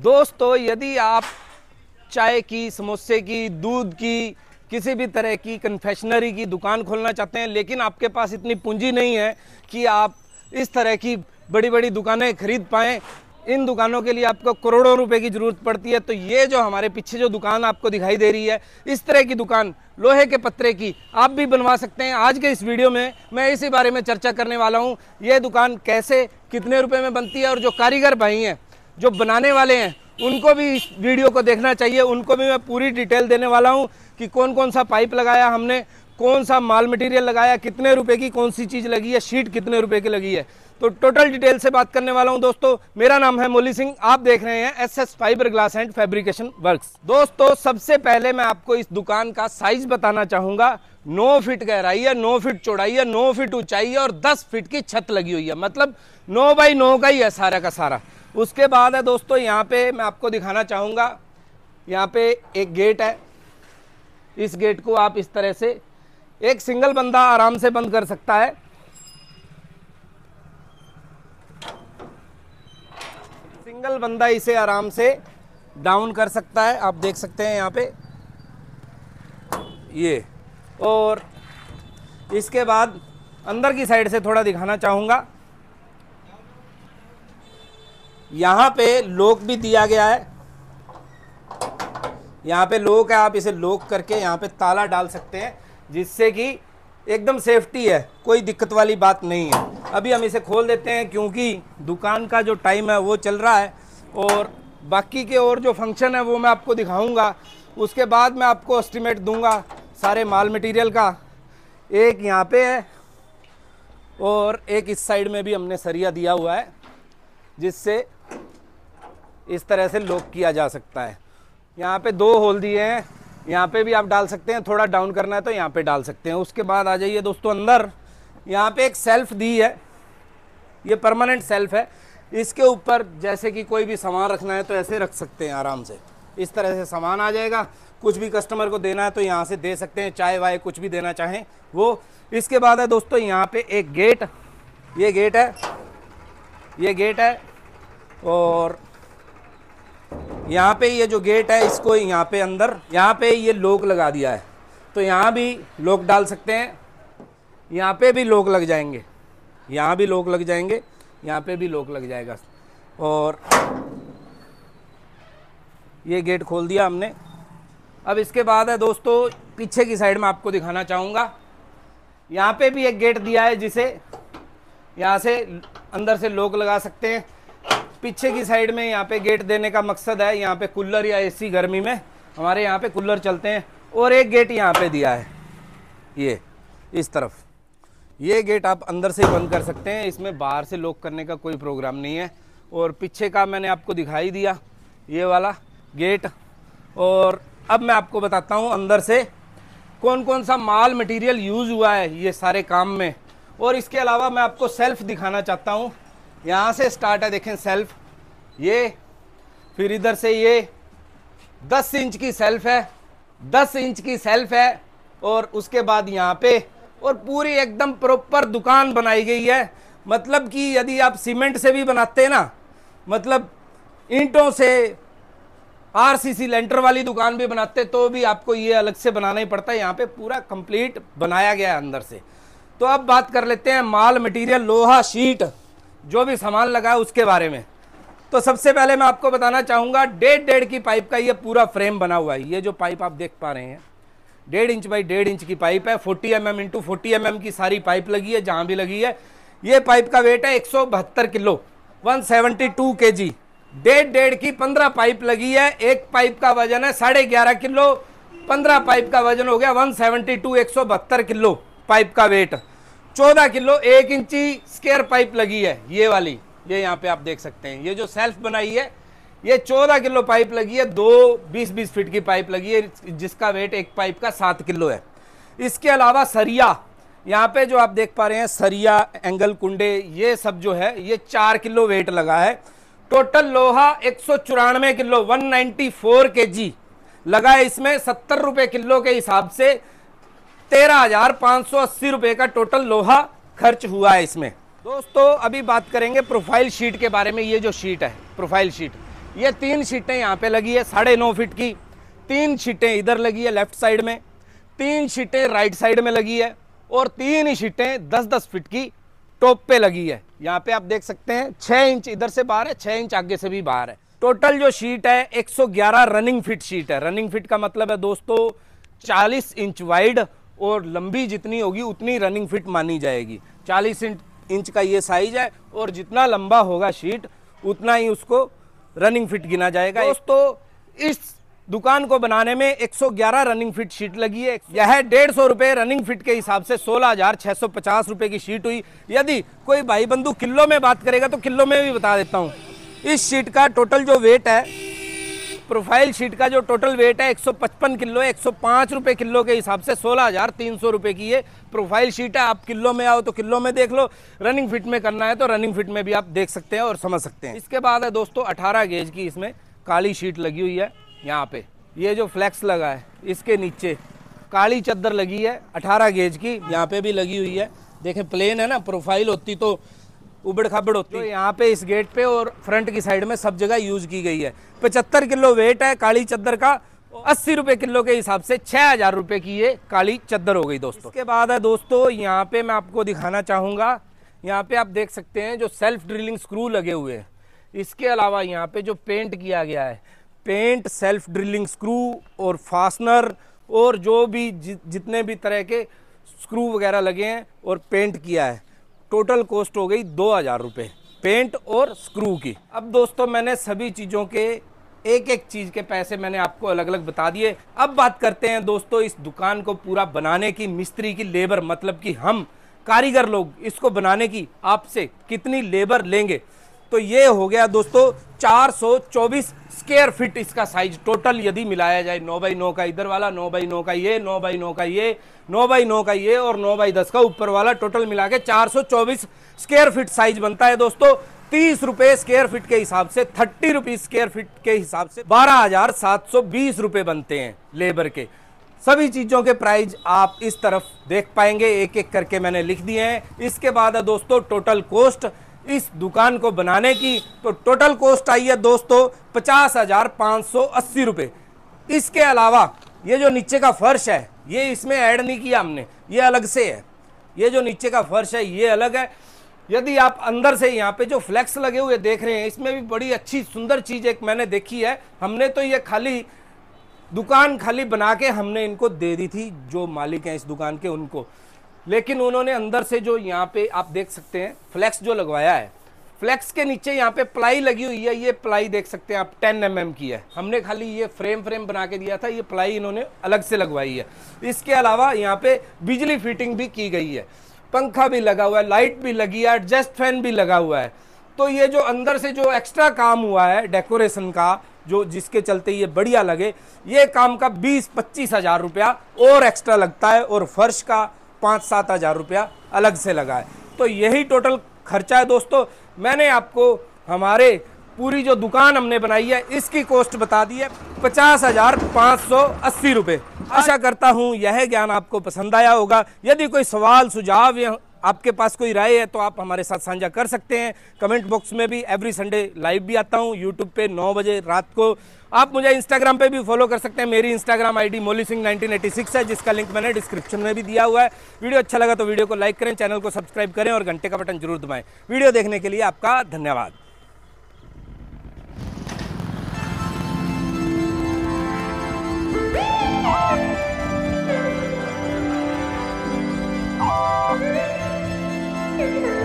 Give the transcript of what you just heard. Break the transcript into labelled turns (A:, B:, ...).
A: दोस्तों यदि आप चाय की समोसे की दूध की किसी भी तरह की कन्फेशनरी की दुकान खोलना चाहते हैं लेकिन आपके पास इतनी पूंजी नहीं है कि आप इस तरह की बड़ी बड़ी दुकानें खरीद पाएँ इन दुकानों के लिए आपको करोड़ों रुपए की ज़रूरत पड़ती है तो ये जो हमारे पीछे जो दुकान आपको दिखाई दे रही है इस तरह की दुकान लोहे के पत्रे की आप भी बनवा सकते हैं आज के इस वीडियो में मैं इसी बारे में चर्चा करने वाला हूँ ये दुकान कैसे कितने रुपये में बनती है और जो कारीगर भाई हैं जो बनाने वाले हैं उनको भी इस वीडियो को देखना चाहिए उनको भी मैं पूरी डिटेल देने वाला हूँ कि कौन कौन सा पाइप लगाया हमने कौन सा माल मटेरियल लगाया कितने रुपए की कौन सी चीज़ लगी है शीट कितने रुपए की लगी है तो टोटल डिटेल से बात करने वाला हूं दोस्तों मेरा नाम है मोली सिंह आप देख रहे हैं S S fibre glass and fabrication works दोस्तों सबसे पहले मैं आपको इस दुकान का साइज बताना चाहूंगा नौ फीट गहराई है नौ फीट चौड़ाई है नौ फीट ऊंचाई है और दस फीट की छत लगी हुई है मतलब नौ बाई नौ का ही है सारा का सारा उसके बाद है दोस्तों यहाँ पे मैं आपको दिखाना चाहूँगा यहाँ पे एक गेट है इस गेट को आप इस तरह से एक सिंगल बंदा आराम से बंद कर सकता है सिंगल बंदा इसे आराम से डाउन कर सकता है आप देख सकते हैं यहाँ पे ये और इसके बाद अंदर की साइड से थोड़ा दिखाना चाहूँगा यहाँ पे लोक भी दिया गया है यहाँ पे लोक है आप इसे लोक करके यहाँ पे ताला डाल सकते हैं जिससे कि एकदम सेफ्टी है कोई दिक्कत वाली बात नहीं है अभी हम इसे खोल देते हैं क्योंकि दुकान का जो टाइम है वो चल रहा है और बाकी के और जो फंक्शन है वो मैं आपको दिखाऊंगा उसके बाद मैं आपको एस्टिमेट दूंगा सारे माल मटेरियल का एक यहाँ पे है और एक इस साइड में भी हमने सरिया दिया हुआ है जिससे इस तरह से लॉक किया जा सकता है यहाँ पे दो होल दिए हैं यहाँ पे भी आप डाल सकते हैं थोड़ा डाउन करना है तो यहाँ पे डाल सकते हैं उसके बाद आ जाइए दोस्तों अंदर यहाँ पे एक सेल्फ दी है ये परमानेंट सेल्फ है इसके ऊपर जैसे कि कोई भी सामान रखना है तो ऐसे रख सकते हैं आराम से इस तरह से सामान आ जाएगा कुछ भी कस्टमर को देना है तो यहाँ से दे सकते हैं चाय वाय कुछ भी देना चाहें वो इसके बाद है दोस्तों यहाँ पे एक गेट ये गेट है ये गेट है और यहाँ पे ये जो गेट है इसको यहाँ पे अंदर यहाँ पे ये लोक लगा दिया है तो यहाँ भी लोक डाल सकते हैं यहाँ पे भी लोक लग जाएंगे यहाँ भी लोक लग जाएंगे यहाँ पे भी लोक लग जाएगा और ये गेट खोल दिया हमने अब इसके बाद है दोस्तों पीछे की साइड में आपको दिखाना चाहूँगा यहाँ पे भी एक गेट दिया है जिसे यहाँ से अंदर से लोक लगा सकते हैं पीछे की साइड में यहाँ पे गेट देने का मकसद है यहाँ पे कूलर या एसी गर्मी में हमारे यहाँ पे कूलर चलते हैं और एक गेट यहाँ पे दिया है ये इस तरफ ये गेट आप अंदर से बंद कर सकते हैं इसमें बाहर से लॉक करने का कोई प्रोग्राम नहीं है और पीछे का मैंने आपको दिखाई दिया ये वाला गेट और अब मैं आपको बताता हूँ अंदर से कौन कौन सा माल मटेरियल यूज़ हुआ है ये सारे काम में और इसके अलावा मैं आपको सेल्फ दिखाना चाहता हूँ यहाँ से स्टार्ट है देखें सेल्फ ये फिर इधर से ये 10 इंच की सेल्फ है 10 इंच की सेल्फ है और उसके बाद यहाँ पे और पूरी एकदम प्रॉपर दुकान बनाई गई है मतलब कि यदि आप सीमेंट से भी बनाते हैं ना मतलब ईंटों से आरसीसी लेंटर वाली दुकान भी बनाते तो भी आपको ये अलग से बनाना ही पड़ता है यहाँ पे पूरा कंप्लीट बनाया गया है अंदर से तो अब बात कर लेते हैं माल मटेरियल लोहा शीट जो भी सामान लगा है उसके बारे में तो सबसे पहले मैं आपको बताना चाहूँगा डेढ़ डेढ़ की पाइप का ये पूरा फ्रेम बना हुआ है ये जो पाइप आप देख पा रहे हैं डेढ़ इंच बाई डेढ़ इंच की पाइप है forty M M into forty M की सारी पाइप लगी है जहाँ भी लगी है ये पाइप का वेट है एक किलो 172 सेवेंटी टू के जी डेढ़ डेढ़ की पंद्रह पाइप लगी है एक पाइप का वजन है साढ़े ग्यारह किलो पंद्रह पाइप का वजन हो गया वन सेवेंटी टू एक सौ बहत्तर किलो पाइप का वेट चौदह किलो एक इंची स्केयर पाइप लगी है ये वाली ये यहाँ पे आप देख सकते हैं ये जो सेल्फ बनाई है ये चौदह किलो पाइप लगी है दो बीस बीस फीट की पाइप लगी है जिसका वेट एक पाइप का सात किलो है इसके अलावा सरिया यहाँ पे जो आप देख पा रहे हैं सरिया एंगल कुंडे ये सब जो है ये चार किलो वेट लगा है टोटल लोहा एक सौ चौरानवे किलो वन के जी लगा है इसमें सत्तर रुपये किलो के हिसाब से तेरह हजार पांच सौ अस्सी रुपए का टोटल लोहा खर्च हुआ है इसमें दोस्तों अभी बात करेंगे प्रोफाइल शीट के बारे में ये जो शीट है प्रोफाइल शीट ये तीन शीटें यहाँ पे लगी है साढ़े नौ फिट की तीन शीटें इधर लगी है लेफ्ट साइड में तीन शीटें राइट साइड में लगी है और तीन ही शीटें दस दस फिट की टॉप पे लगी है यहाँ पे आप देख सकते हैं छः इंच इधर से बाहर है छः इंच आगे से भी बाहर है टोटल जो शीट है 111 रनिंग फिट शीट है रनिंग फिट का मतलब है दोस्तों 40 इंच वाइड और लंबी जितनी होगी उतनी रनिंग फिट मानी जाएगी 40 इंच का ये साइज है और जितना लंबा होगा शीट उतना ही उसको रनिंग फिट गिना जाएगा दोस्तों इस दुकान को बनाने में 111 रनिंग फिट शीट लगी है यह डेढ़ सौ रुपये रनिंग फिट के हिसाब से सोलह हजार छह सौ पचास रुपए की शीट हुई यदि कोई भाई बंधु किलो में बात करेगा तो किलो में भी बता देता हूँ इस शीट का टोटल जो वेट है प्रोफाइल शीट का जो टोटल वेट है 155 किलो एक सौ किलो के हिसाब से सोलह हज़ार तीन सौ की ये प्रोफाइल शीट है आप किलो में आओ तो किलो में देख लो रनिंग फिट में करना है तो रनिंग फिट में भी आप देख सकते हैं और समझ सकते हैं इसके बाद है दोस्तों अठारह गेज की इसमें काली शीट लगी हुई है यहाँ पे ये जो फ्लैक्स लगा है इसके नीचे काली चद्दर लगी है अठारह गेज की यहाँ पे भी लगी हुई है देखें प्लेन है ना प्रोफाइल होती तो उबड़ खाबड़ होती है तो यहाँ पे इस गेट पे और फ्रंट की साइड में सब जगह यूज की गई है पचहत्तर किलो वेट है काली चद्दर का अस्सी रुपये किलो के हिसाब से छः हज़ार रुपये की ये काली चद्दर हो गई दोस्तों इसके बाद है दोस्तों यहाँ पे मैं आपको दिखाना चाहूंगा यहाँ पे आप देख सकते हैं जो सेल्फ ड्रिलिंग स्क्रू लगे हुए हैं इसके अलावा यहाँ पे जो पेंट किया गया है पेंट सेल्फ ड्रिलिंग स्क्रू और फास्टनर और जो भी जितने भी तरह के स्क्रू वगैरह लगे हैं और पेंट किया है टोटल कॉस्ट हो गई दो हज़ार रुपये पेंट और स्क्रू की अब दोस्तों मैंने सभी चीज़ों के एक एक चीज़ के पैसे मैंने आपको अलग अलग बता दिए अब बात करते हैं दोस्तों इस दुकान को पूरा बनाने की मिस्त्री की लेबर मतलब कि हम कारीगर लोग इसको बनाने की आपसे कितनी लेबर लेंगे तो ये हो गया दोस्तों 424 स्क्वायर फीट इसका साइज टोटल यदि मिलाया जाए नौ बाई नौ का इधर वाला नौ बाई नौ का ये नौ बाई नौ का ये नौ बाई नौ का ये और नौ बाई दस का ऊपर वाला टोटल मिला के चार स्क्वायर फीट साइज बनता है दोस्तों तीस रुपए स्क्वेयर फीट के हिसाब से थर्टी रुपीज स्क्वेयर फीट के हिसाब से बारह हजार सात सौ बीस रुपए बनते हैं लेबर के सभी चीजों के प्राइस आप इस तरफ देख पाएंगे एक एक करके मैंने लिख दिए हैं इसके बाद है दोस्तों टोटल कॉस्ट इस दुकान को बनाने की तो टोटल कॉस्ट आई है दोस्तों पचास हज़ार पाँच सौ अस्सी रुपये इसके अलावा ये जो नीचे का फर्श है ये इसमें ऐड नहीं किया हमने ये अलग से है ये जो नीचे का फर्श है ये अलग है यदि आप अंदर से यहाँ पे जो फ्लैक्स लगे हुए देख रहे हैं इसमें भी बड़ी अच्छी सुंदर चीज़ एक मैंने देखी है हमने तो ये खाली दुकान खाली बना के हमने इनको दे दी थी जो मालिक हैं इस दुकान के उनको लेकिन उन्होंने अंदर से जो यहाँ पे आप देख सकते हैं फ्लैक्स जो लगवाया है फ्लैक्स के नीचे यहाँ पे प्लाई लगी हुई है ये प्लाई देख सकते हैं आप टेन एम एम की है हमने खाली ये फ्रेम फ्रेम बना के दिया था ये प्लाई इन्होंने अलग से लगवाई है इसके अलावा यहाँ पे बिजली फिटिंग भी की गई है पंखा भी लगा हुआ है लाइट भी लगी है एडजस्ट फैन भी लगा हुआ है तो ये जो अंदर से जो एक्स्ट्रा काम हुआ है डेकोरेशन का जो जिसके चलते ये बढ़िया लगे ये काम का बीस पच्चीस हज़ार रुपया और एक्स्ट्रा लगता है और फर्श का पाँच सात हज़ार रुपया अलग से लगा है तो यही टोटल खर्चा है दोस्तों मैंने आपको हमारे पूरी जो दुकान हमने बनाई है इसकी कॉस्ट बता दी है पचास हजार पाँच सौ अस्सी रुपये आशा करता हूँ यह ज्ञान आपको पसंद आया होगा यदि कोई सवाल सुझाव या आपके पास कोई राय है तो आप हमारे साथ साझा कर सकते हैं कमेंट बॉक्स में भी एवरी संडे लाइव भी आता हूँ यूट्यूब पे नौ बजे रात को आप मुझे इंस्टाग्राम पे भी फॉलो कर सकते हैं मेरी Instagram ID Moli Singh six है जिसका लिंक मैंने डिस्क्रिप्शन में भी दिया हुआ है वीडियो अच्छा लगा तो वीडियो को लाइक करें चैनल को सब्सक्राइब करें और घंटे का बटन जरूर दबाएं वीडियो देखने के लिए आपका धन्यवाद Thank you.